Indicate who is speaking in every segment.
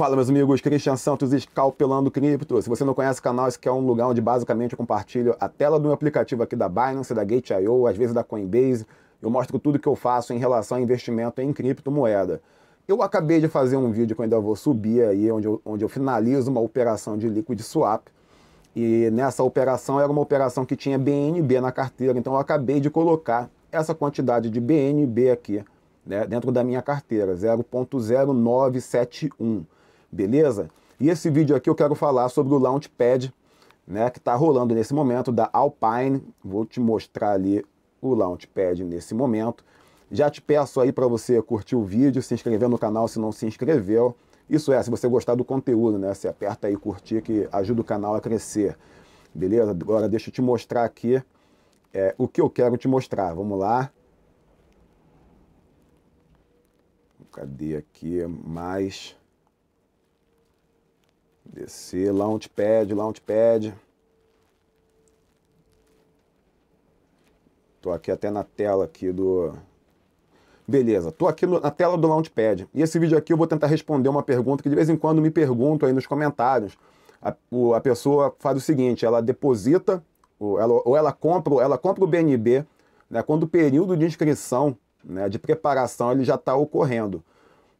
Speaker 1: Fala, meus amigos, Christian Santos Scalpelando cripto. Se você não conhece o canal, esse aqui é um lugar onde basicamente eu compartilho a tela do meu aplicativo aqui da Binance, da Gate.io, às vezes da Coinbase. Eu mostro tudo que eu faço em relação a investimento em criptomoeda. Eu acabei de fazer um vídeo que eu ainda vou subir aí, onde eu, onde eu finalizo uma operação de liquid swap. E nessa operação era uma operação que tinha BNB na carteira, então eu acabei de colocar essa quantidade de BNB aqui né, dentro da minha carteira, 0.0971 beleza? E esse vídeo aqui eu quero falar sobre o Launchpad, né, que está rolando nesse momento da Alpine. Vou te mostrar ali o Launchpad nesse momento. Já te peço aí para você curtir o vídeo, se inscrever no canal se não se inscreveu. Isso é, se você gostar do conteúdo, né? Você aperta aí curtir que ajuda o canal a crescer. Beleza? Agora deixa eu te mostrar aqui é, o que eu quero te mostrar. Vamos lá. Cadê aqui? Mais. Descer, launchpad, launchpad. Tô aqui até na tela aqui do... Beleza, tô aqui na tela do Launchpad. E esse vídeo aqui eu vou tentar responder uma pergunta que de vez em quando me pergunto aí nos comentários. A, o, a pessoa faz o seguinte, ela deposita, ou ela, ou ela compra, ela compra o BNB, né, quando o período de inscrição, né, de preparação, ele já está ocorrendo.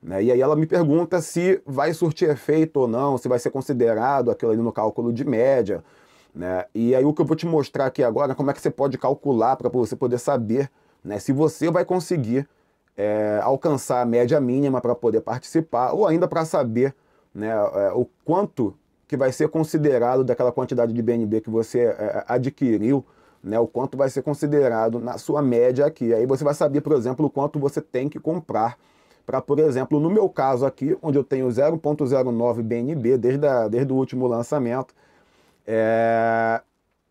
Speaker 1: Né? E aí ela me pergunta se vai surtir efeito ou não, se vai ser considerado aquilo ali no cálculo de média. Né? E aí o que eu vou te mostrar aqui agora é como é que você pode calcular para você poder saber né, se você vai conseguir é, alcançar a média mínima para poder participar, ou ainda para saber né, é, o quanto que vai ser considerado daquela quantidade de BNB que você é, é, adquiriu, né, o quanto vai ser considerado na sua média aqui. Aí você vai saber, por exemplo, o quanto você tem que comprar para, por exemplo, no meu caso aqui, onde eu tenho 0.09 BNB desde, a, desde o último lançamento, é,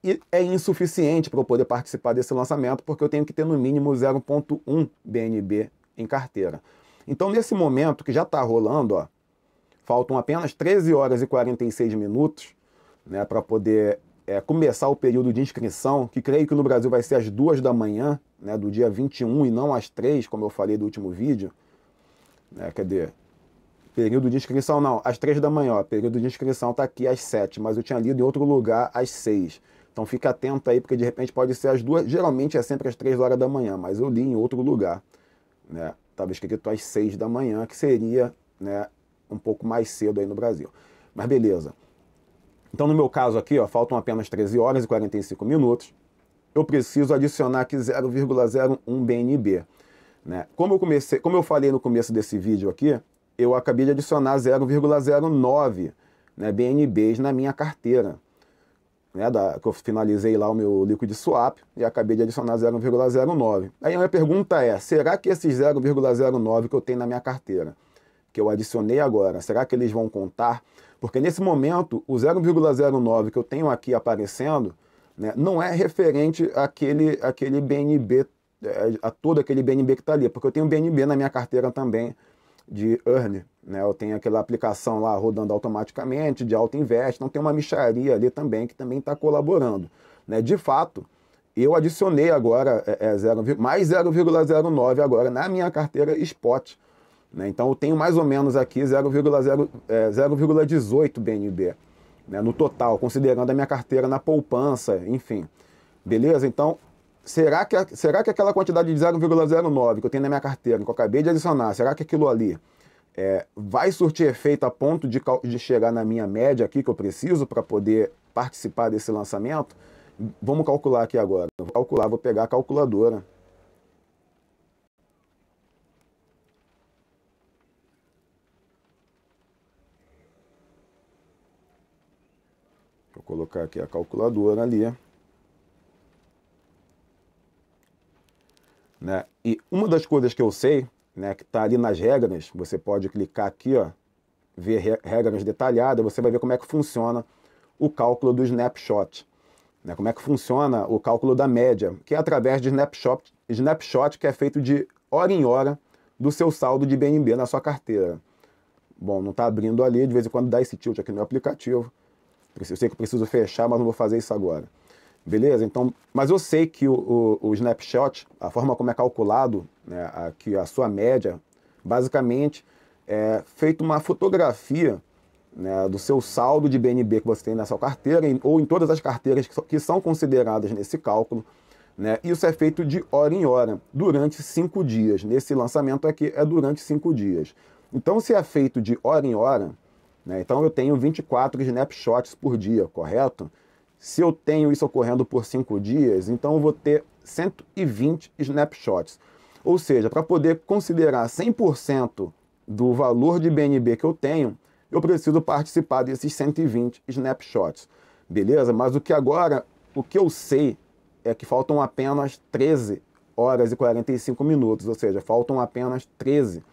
Speaker 1: e é insuficiente para eu poder participar desse lançamento, porque eu tenho que ter no mínimo 0.1 BNB em carteira. Então, nesse momento que já está rolando, ó, faltam apenas 13 horas e 46 minutos né, para poder é, começar o período de inscrição, que creio que no Brasil vai ser às 2 da manhã, né, do dia 21, e não às 3, como eu falei do último vídeo. Né? Cadê? Período de inscrição, não, às 3 da manhã. Ó. Período de inscrição está aqui às 7, mas eu tinha lido em outro lugar às 6. Então fica atento aí, porque de repente pode ser às duas. Geralmente é sempre às 3 horas da manhã, mas eu li em outro lugar. Né? Estava escrito às 6 da manhã, que seria né, um pouco mais cedo aí no Brasil. Mas beleza. Então, no meu caso aqui, ó, faltam apenas 13 horas e 45 minutos. Eu preciso adicionar aqui 0,01 BNB. Né? Como, eu comecei, como eu falei no começo desse vídeo aqui, eu acabei de adicionar 0,09 né, BNBs na minha carteira. Né, da, que eu finalizei lá o meu liquid swap e acabei de adicionar 0,09. Aí a minha pergunta é, será que esses 0,09 que eu tenho na minha carteira, que eu adicionei agora, será que eles vão contar? Porque nesse momento, o 0,09 que eu tenho aqui aparecendo, né, não é referente àquele, àquele BNB a todo aquele BNB que está ali, porque eu tenho BNB na minha carteira também de Earn, né? Eu tenho aquela aplicação lá rodando automaticamente, de auto invest, então tem uma micharia ali também que também está colaborando, né? De fato, eu adicionei agora é, é mais 0,09 agora na minha carteira spot, né? Então eu tenho mais ou menos aqui 0,0 0,18 BNB, né? No total, considerando a minha carteira na poupança, enfim. Beleza? Então, será que, será que aquela quantidade de 0,09 que eu tenho na minha carteira, que eu acabei de adicionar, será que aquilo ali é, vai surtir efeito a ponto de, de chegar na minha média aqui que eu preciso para poder participar desse lançamento? Vamos calcular aqui agora. Vou calcular, vou pegar a calculadora. Vou colocar aqui a calculadora ali. Né? E uma das coisas que eu sei, né, que está ali nas regras, você pode clicar aqui, ó, ver regras detalhadas, você vai ver como é que funciona o cálculo do snapshot. Né? Como é que funciona o cálculo da média, que é através de snapshot, snapshot que é feito de hora em hora do seu saldo de BNB na sua carteira. Bom, não está abrindo ali, de vez em quando dá esse tilt aqui no aplicativo. Eu sei que preciso fechar, mas não vou fazer isso agora. Beleza? Então, mas eu sei que o, o, o snapshot, a forma como é calculado, né, a sua média, basicamente é feito uma fotografia né, do seu saldo de BNB que você tem na sua carteira em, ou em todas as carteiras que, so, que são consideradas nesse cálculo. Né? Isso é feito de hora em hora, durante cinco dias. Nesse lançamento aqui é durante cinco dias. Então, se é feito de hora em hora, né? então eu tenho 24 snapshots por dia, correto? Se eu tenho isso ocorrendo por 5 dias, então eu vou ter 120 snapshots. Ou seja, para poder considerar 100% do valor de BNB que eu tenho, eu preciso participar desses 120 snapshots. Beleza? Mas o que agora, o que eu sei é que faltam apenas 13 horas e 45 minutos, ou seja, faltam apenas 13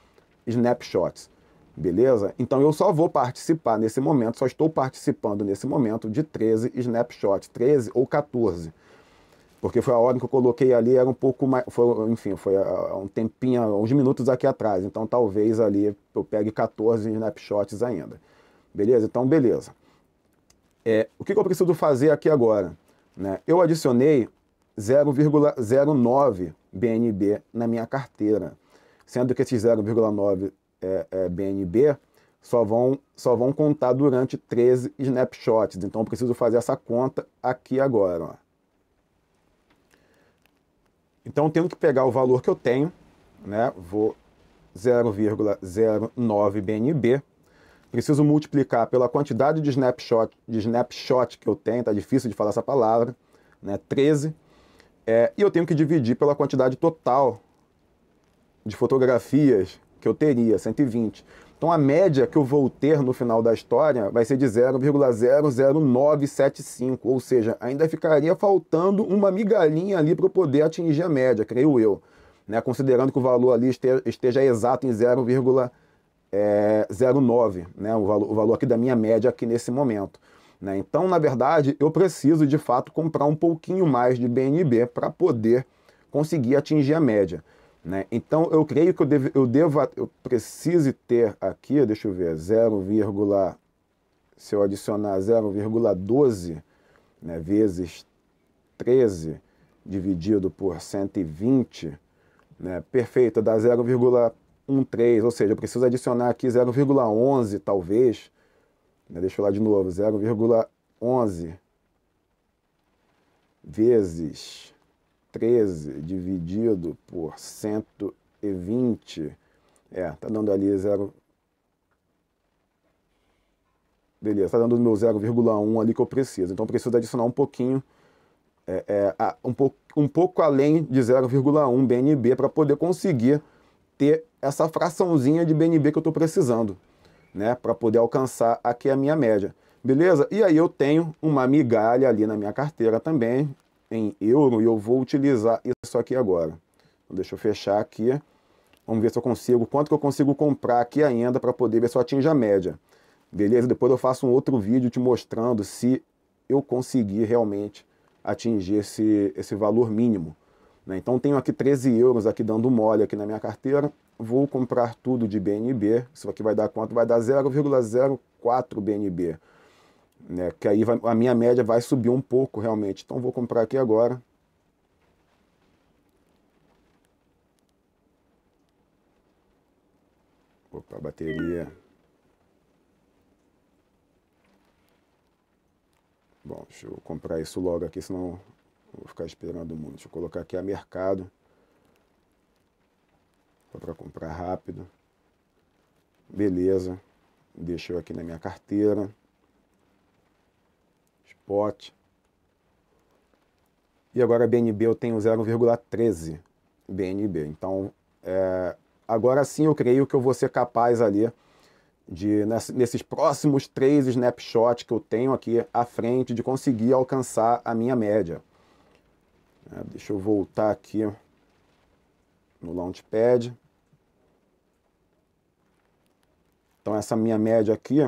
Speaker 1: snapshots. Beleza? Então eu só vou participar nesse momento, só estou participando nesse momento de 13 snapshots, 13 ou 14. Porque foi a ordem que eu coloquei ali, era um pouco mais. Foi, enfim, foi ah, ah, um tempinho, uns minutos aqui atrás. Então talvez ali eu pegue 14 snapshots ainda. Beleza? Então, beleza. É, o que, que eu preciso fazer aqui agora? Né? Eu adicionei 0,09 BNB na minha carteira, sendo que esses 0,9 é, é, BNB só vão, só vão contar durante 13 snapshots. Então eu preciso fazer essa conta aqui agora. Ó. Então eu tenho que pegar o valor que eu tenho, né? Vou 0,09 BNB. Preciso multiplicar pela quantidade de snapshot, de snapshot que eu tenho, tá difícil de falar essa palavra, né? 13. É, e eu tenho que dividir pela quantidade total de fotografias que eu teria, 120. Então a média que eu vou ter no final da história vai ser de 0,00975, ou seja, ainda ficaria faltando uma migalhinha ali para eu poder atingir a média, creio eu. Né? Considerando que o valor ali esteja, esteja exato em 0,09, é, né? o, valor, o valor aqui da minha média aqui nesse momento. Né? Então, na verdade, eu preciso de fato comprar um pouquinho mais de BNB para poder conseguir atingir a média. Né? Então, eu creio que eu, deve, eu devo, eu precise ter aqui, deixa eu ver, 0, se eu adicionar 0,12 né, vezes 13 dividido por 120, né, perfeito, dá 0,13, ou seja, eu preciso adicionar aqui 0,11 talvez, né, deixa eu lá de novo, 0,11 vezes 13 dividido por 120, é, tá dando ali 0. Beleza, tá dando o meu 0,1 ali que eu preciso. Então eu preciso adicionar um pouquinho, é, é, a, um, po, um pouco além de 0,1 BNB para poder conseguir ter essa fraçãozinha de BNB que eu estou precisando, né? Para poder alcançar aqui a minha média. Beleza? E aí eu tenho uma migalha ali na minha carteira também, em euro e eu vou utilizar isso aqui agora. Então, deixa eu fechar aqui. Vamos ver se eu consigo, quanto que eu consigo comprar aqui ainda para poder ver se eu atinge a média. Beleza? Depois eu faço um outro vídeo te mostrando se eu conseguir realmente atingir esse, esse valor mínimo. Né? Então tenho aqui 13 euros aqui dando mole aqui na minha carteira. Vou comprar tudo de BNB. Isso aqui vai dar quanto? Vai dar 0,04 BNB né? Que aí vai, a minha média vai subir um pouco realmente. Então vou comprar aqui agora. Opa, bateria. Bom, deixa eu comprar isso logo aqui, senão vou ficar esperando muito. Deixa eu colocar aqui a mercado. Para comprar rápido. Beleza. Deixa eu aqui na minha carteira pote. E agora BNB eu tenho 0,13 BNB. Então, é, agora sim eu creio que eu vou ser capaz ali de, nesses próximos três snapshots que eu tenho aqui à frente, de conseguir alcançar a minha média. É, deixa eu voltar aqui no Launchpad. Então essa minha média aqui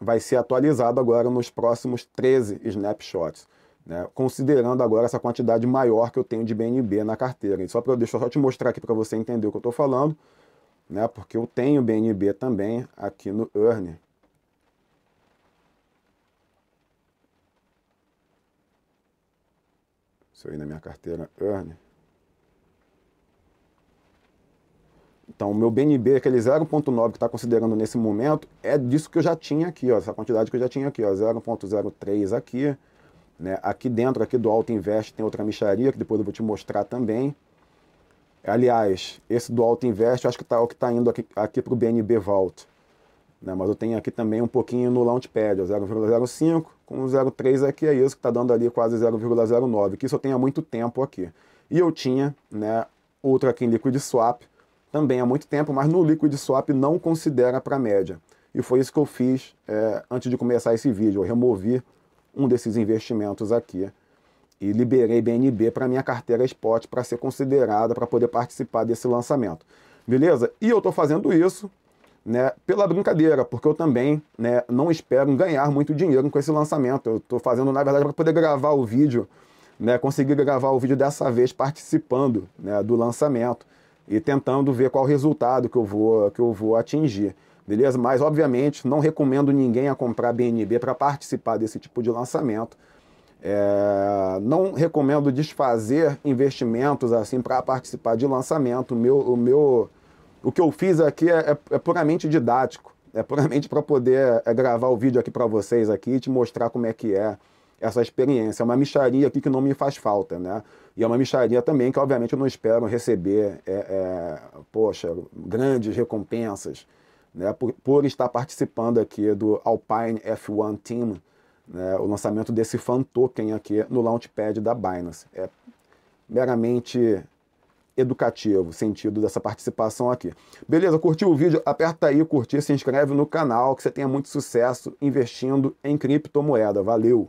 Speaker 1: vai ser atualizado agora nos próximos 13 snapshots. Né, considerando agora essa quantidade maior que eu tenho de BNB na carteira. E só para deixa eu só te mostrar aqui para você entender o que eu estou falando, né, porque eu tenho BNB também aqui no Earn. Se eu ir na minha carteira Earn, Então, o meu BNB, aquele 0,9 que está considerando nesse momento, é disso que eu já tinha aqui, ó, essa quantidade que eu já tinha aqui, 0,03 aqui. Né? Aqui dentro, aqui do Alto Invest, tem outra micharia, que depois eu vou te mostrar também. Aliás, esse do Alto Invest, eu acho que está, o que está indo aqui, aqui para o BNB Vault. Né? Mas eu tenho aqui também um pouquinho no Launchpad, 0,05 com 0,3 aqui, é isso que está dando ali quase 0,09, que isso eu tenho há muito tempo aqui. E eu tinha né, outro aqui em Liquid Swap, também há muito tempo, mas no Liquid Swap não considera para média. E foi isso que eu fiz é, antes de começar esse vídeo. Eu removi um desses investimentos aqui e liberei BNB para minha carteira spot para ser considerada para poder participar desse lançamento. Beleza? E eu estou fazendo isso né, pela brincadeira, porque eu também né, não espero ganhar muito dinheiro com esse lançamento. Eu estou fazendo, na verdade, para poder gravar o vídeo, né, conseguir gravar o vídeo dessa vez participando né, do lançamento e tentando ver qual resultado que eu vou, que eu vou atingir. Beleza? Mas, obviamente, não recomendo ninguém a comprar BNB para participar desse tipo de lançamento. É, não recomendo desfazer investimentos assim para participar de lançamento. O meu, o meu, o que eu fiz aqui é, é, é puramente didático. É puramente para poder é, gravar o vídeo aqui para vocês aqui e te mostrar como é que é essa experiência. É uma micharia aqui que não me faz falta, né? E é uma micharia também que, obviamente, eu não espero receber, é, é, poxa, grandes recompensas, né? Por, por, estar participando aqui do Alpine F1 Team, né? o lançamento desse fan token aqui no Launchpad da Binance. É meramente educativo, sentido dessa participação aqui. Beleza, curtiu o vídeo? Aperta aí curtir, se inscreve no canal, que você tenha muito sucesso investindo em criptomoeda. Valeu!